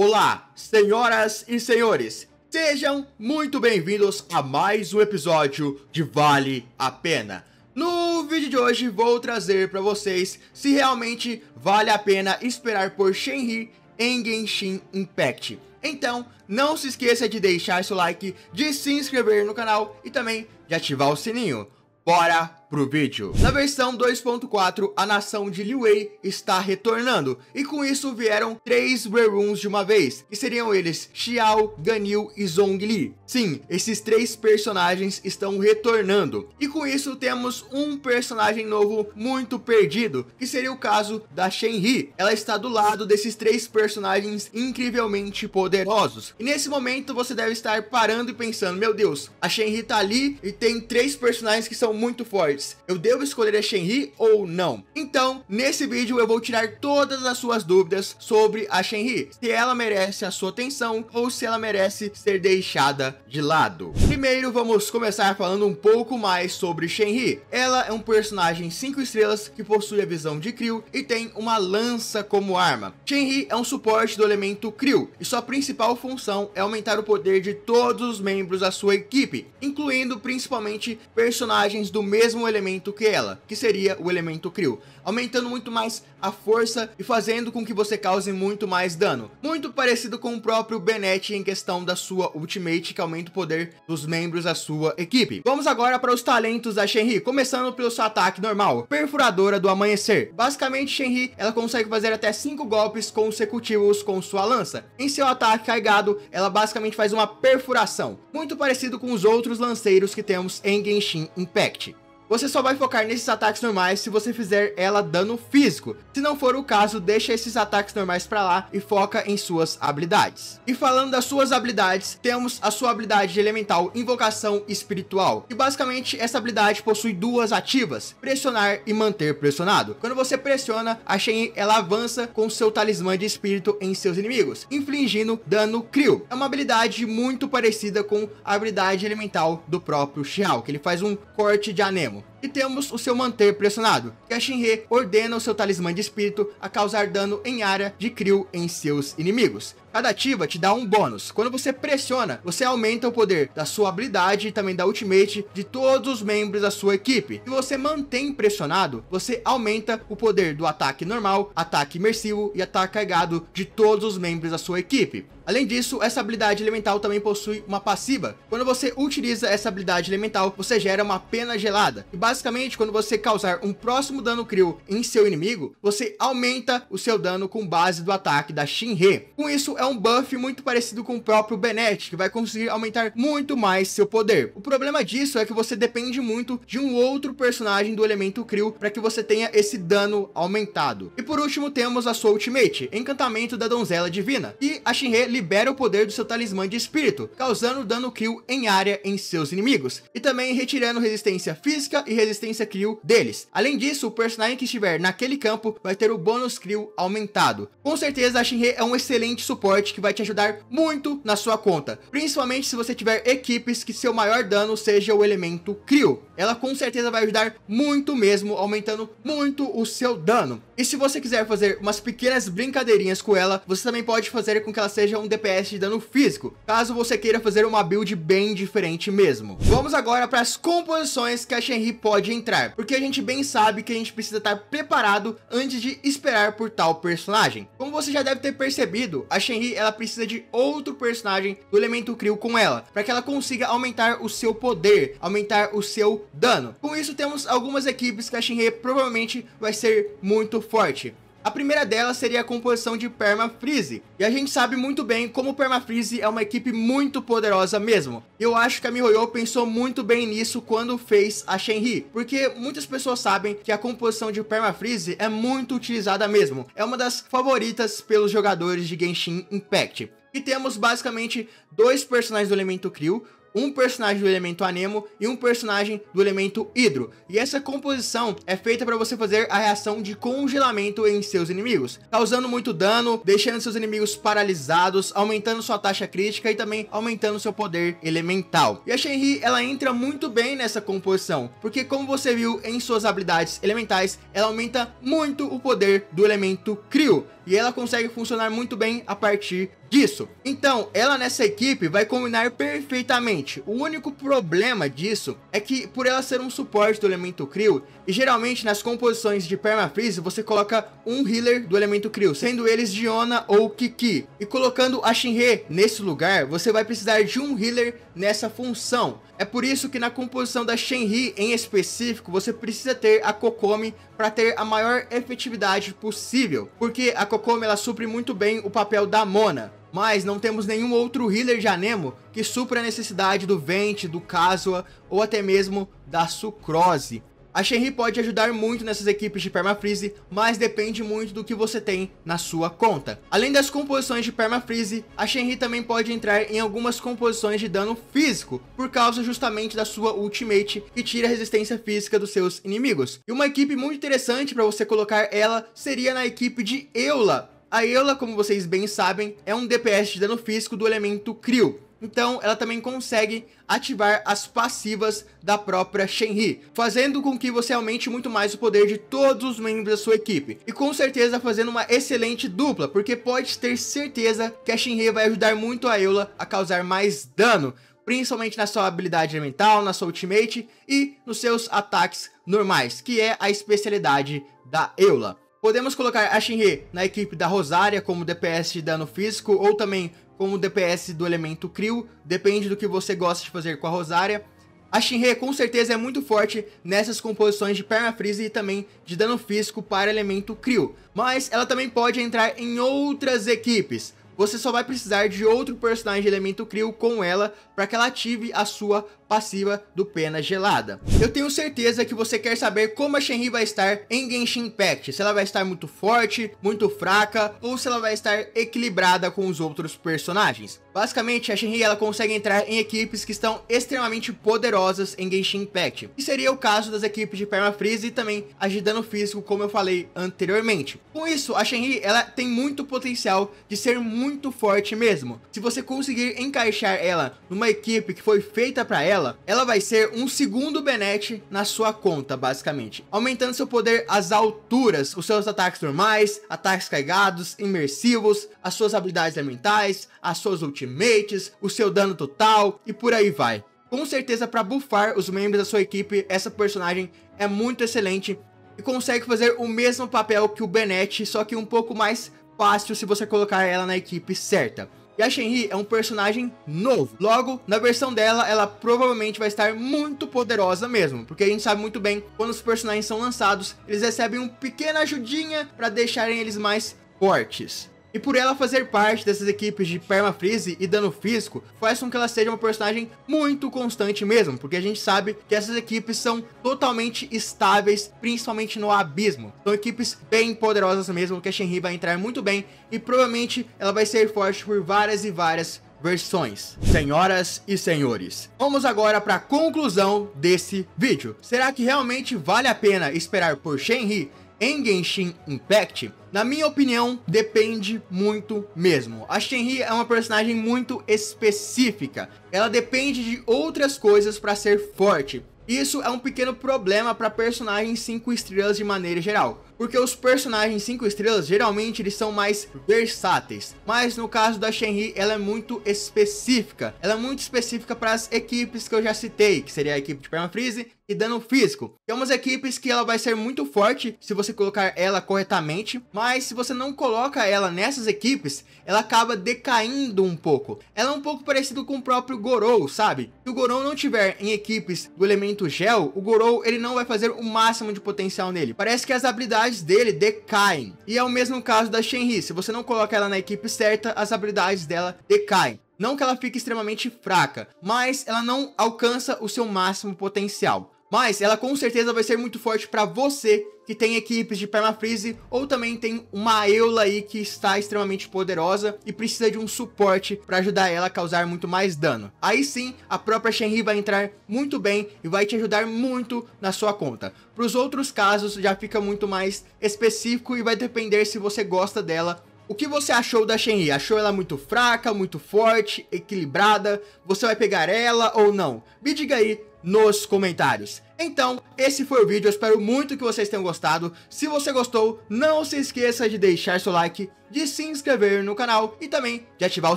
Olá, senhoras e senhores, sejam muito bem-vindos a mais um episódio de Vale a Pena. No vídeo de hoje vou trazer para vocês se realmente vale a pena esperar por Shenri em Genshin Impact. Então, não se esqueça de deixar seu like, de se inscrever no canal e também de ativar o sininho. Bora pro vídeo. Na versão 2.4, a nação de Liu Wei está retornando, e com isso vieram três reruns de uma vez, que seriam eles Xiao, Ganil e Zhongli. Sim, esses três personagens estão retornando, e com isso temos um personagem novo muito perdido, que seria o caso da Shenri. Ela está do lado desses três personagens incrivelmente poderosos, e nesse momento você deve estar parando e pensando, meu Deus, a Shenri tá ali e tem três personagens que são muito fortes, eu devo escolher a Shenri ou não? Então, nesse vídeo eu vou tirar todas as suas dúvidas sobre a Shenri, se ela merece a sua atenção ou se ela merece ser deixada de lado. Primeiro, vamos começar falando um pouco mais sobre Shenri. Ela é um personagem 5 estrelas que possui a visão de Krio e tem uma lança como arma. Shenri é um suporte do elemento Krio e sua principal função é aumentar o poder de todos os membros da sua equipe, incluindo principalmente personagens do mesmo elemento que ela, que seria o elemento Krio, aumentando muito mais a força e fazendo com que você cause muito mais dano. Muito parecido com o próprio Benet em questão da sua ultimate, que aumenta o poder dos membros da sua equipe. Vamos agora para os talentos da Shenri, começando pelo seu ataque normal, Perfuradora do Amanhecer. Basicamente, Shenri, ela consegue fazer até 5 golpes consecutivos com sua lança. Em seu ataque carregado, ela basicamente faz uma perfuração, muito parecido com os outros lanceiros que temos em Genshin Impact. Você só vai focar nesses ataques normais se você fizer ela dano físico. Se não for o caso, deixa esses ataques normais para lá e foca em suas habilidades. E falando das suas habilidades, temos a sua habilidade elemental Invocação Espiritual. E basicamente essa habilidade possui duas ativas, pressionar e manter pressionado. Quando você pressiona, a Shen ela avança com seu talismã de espírito em seus inimigos, infligindo dano crio. É uma habilidade muito parecida com a habilidade elemental do próprio Xiao, que ele faz um corte de anemo. vamos. E temos o seu manter pressionado, que a Shinhe ordena o seu talismã de espírito a causar dano em área de Krill em seus inimigos. Cada ativa te dá um bônus. Quando você pressiona, você aumenta o poder da sua habilidade e também da ultimate de todos os membros da sua equipe. E você mantém pressionado, você aumenta o poder do ataque normal, ataque imersivo e ataque carregado de todos os membros da sua equipe. Além disso, essa habilidade elemental também possui uma passiva. Quando você utiliza essa habilidade elemental, você gera uma pena gelada. E Basicamente, quando você causar um próximo dano crio em seu inimigo, você aumenta o seu dano com base do ataque da Shinhe. Com isso, é um buff muito parecido com o próprio Benet, que vai conseguir aumentar muito mais seu poder. O problema disso é que você depende muito de um outro personagem do elemento crio para que você tenha esse dano aumentado. E por último, temos a sua ultimate, encantamento da donzela divina. E a Shinhe libera o poder do seu talismã de espírito, causando dano crio em área em seus inimigos. E também retirando resistência física e resistência Crew deles. Além disso, o personagem que estiver naquele campo vai ter o bônus Crew aumentado. Com certeza a Shinrei é um excelente suporte que vai te ajudar muito na sua conta, principalmente se você tiver equipes que seu maior dano seja o elemento Crew. Ela com certeza vai ajudar muito mesmo, aumentando muito o seu dano. E se você quiser fazer umas pequenas brincadeirinhas com ela, você também pode fazer com que ela seja um DPS de dano físico, caso você queira fazer uma build bem diferente mesmo. Vamos agora para as composições que a Shenri pode pode entrar, porque a gente bem sabe que a gente precisa estar preparado antes de esperar por tal personagem. Como você já deve ter percebido, a Shenri ela precisa de outro personagem do elemento Crew com ela, para que ela consiga aumentar o seu poder, aumentar o seu dano. Com isso temos algumas equipes que a Shenri provavelmente vai ser muito forte. A primeira delas seria a composição de Permafreeze. E a gente sabe muito bem como o Permafreeze é uma equipe muito poderosa mesmo. Eu acho que a MiHoYo pensou muito bem nisso quando fez a Shenri, porque muitas pessoas sabem que a composição de Permafreeze é muito utilizada mesmo. É uma das favoritas pelos jogadores de Genshin Impact. E temos basicamente dois personagens do elemento Crew, um personagem do elemento anemo e um personagem do elemento hidro. E essa composição é feita para você fazer a reação de congelamento em seus inimigos, causando muito dano, deixando seus inimigos paralisados, aumentando sua taxa crítica e também aumentando seu poder elemental. E a Shenri, ela entra muito bem nessa composição, porque como você viu em suas habilidades elementais, ela aumenta muito o poder do elemento Crio, e ela consegue funcionar muito bem a partir disso. Então, ela nessa equipe vai combinar perfeitamente. O único problema disso é que, por ela ser um suporte do elemento Krill, e geralmente nas composições de Permafreeze você coloca um healer do elemento Krill, sendo eles Diona ou Kiki. E colocando a Shinhe nesse lugar, você vai precisar de um healer nessa função. É por isso que na composição da Shenri em específico, você precisa ter a Kokomi para ter a maior efetividade possível, porque a Kokomi ela supre muito bem o papel da Mona mas não temos nenhum outro healer de Anemo que supra a necessidade do Vente, do Kazuha ou até mesmo da Sucrose. A Shenri pode ajudar muito nessas equipes de Permafreeze, mas depende muito do que você tem na sua conta. Além das composições de Permafreeze, a Shenri também pode entrar em algumas composições de dano físico, por causa justamente da sua ultimate, que tira a resistência física dos seus inimigos. E uma equipe muito interessante para você colocar ela seria na equipe de Eula, a Eula, como vocês bem sabem, é um DPS de dano físico do elemento Krio. Então, ela também consegue ativar as passivas da própria Shenri, fazendo com que você aumente muito mais o poder de todos os membros da sua equipe. E com certeza fazendo uma excelente dupla, porque pode ter certeza que a Shenri vai ajudar muito a Eula a causar mais dano, principalmente na sua habilidade elemental, na sua ultimate e nos seus ataques normais, que é a especialidade da Eula. Podemos colocar a Shinhe na equipe da Rosária como DPS de dano físico ou também como DPS do elemento Crio, depende do que você gosta de fazer com a Rosária. A Shinhe com certeza é muito forte nessas composições de permafreeze e também de dano físico para elemento Crio, mas ela também pode entrar em outras equipes. Você só vai precisar de outro personagem de elemento Crio com ela para que ela ative a sua passiva do Pena Gelada. Eu tenho certeza que você quer saber como a Shenri vai estar em Genshin Impact, se ela vai estar muito forte, muito fraca, ou se ela vai estar equilibrada com os outros personagens. Basicamente, a Shenri ela consegue entrar em equipes que estão extremamente poderosas em Genshin Impact, que seria o caso das equipes de Permafreeze e também as de dano físico, como eu falei anteriormente. Com isso, a Shenri ela tem muito potencial de ser muito forte mesmo. Se você conseguir encaixar ela numa equipe que foi feita para ela, dela, ela vai ser um segundo Benet na sua conta, basicamente. Aumentando seu poder às alturas, os seus ataques normais, ataques carregados, imersivos, as suas habilidades elementais, as suas ultimates, o seu dano total e por aí vai. Com certeza, para buffar os membros da sua equipe, essa personagem é muito excelente e consegue fazer o mesmo papel que o Benet, só que um pouco mais fácil se você colocar ela na equipe certa. E a Yashenri é um personagem novo. Logo, na versão dela, ela provavelmente vai estar muito poderosa mesmo, porque a gente sabe muito bem, quando os personagens são lançados, eles recebem uma pequena ajudinha para deixarem eles mais fortes. E por ela fazer parte dessas equipes de permafreeze e dano físico, faz com que ela seja uma personagem muito constante mesmo, porque a gente sabe que essas equipes são totalmente estáveis, principalmente no abismo. São equipes bem poderosas mesmo, que a Shenri vai entrar muito bem e provavelmente ela vai ser forte por várias e várias versões. Senhoras e senhores, vamos agora para a conclusão desse vídeo. Será que realmente vale a pena esperar por Shenri em Genshin Impact, na minha opinião, depende muito mesmo. A Shenri é uma personagem muito específica. Ela depende de outras coisas para ser forte. Isso é um pequeno problema para personagens 5 estrelas de maneira geral porque os personagens 5 estrelas geralmente eles são mais versáteis, mas no caso da Shenri ela é muito específica, ela é muito específica para as equipes que eu já citei, que seria a equipe de Permafreeze e dano físico. Tem umas equipes que ela vai ser muito forte se você colocar ela corretamente, mas se você não coloca ela nessas equipes, ela acaba decaindo um pouco. Ela é um pouco parecido com o próprio Gorou, sabe? Se o Gorou não tiver em equipes do elemento gel, o Gorou ele não vai fazer o máximo de potencial nele. Parece que as habilidades habilidades dele decaem. E é o mesmo caso da Shenri, se você não coloca ela na equipe certa, as habilidades dela decaem. Não que ela fique extremamente fraca, mas ela não alcança o seu máximo potencial. Mas ela com certeza vai ser muito forte para você que tem equipes de permafreeze ou também tem uma Eula aí que está extremamente poderosa e precisa de um suporte para ajudar ela a causar muito mais dano. Aí sim, a própria Shenri vai entrar muito bem e vai te ajudar muito na sua conta. Para os outros casos já fica muito mais específico e vai depender se você gosta dela o que você achou da Shenri? Achou ela muito fraca, muito forte, equilibrada? Você vai pegar ela ou não? Me diga aí nos comentários. Então, esse foi o vídeo, eu espero muito que vocês tenham gostado. Se você gostou, não se esqueça de deixar seu like, de se inscrever no canal e também de ativar o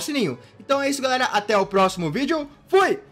sininho. Então é isso, galera, até o próximo vídeo. Fui!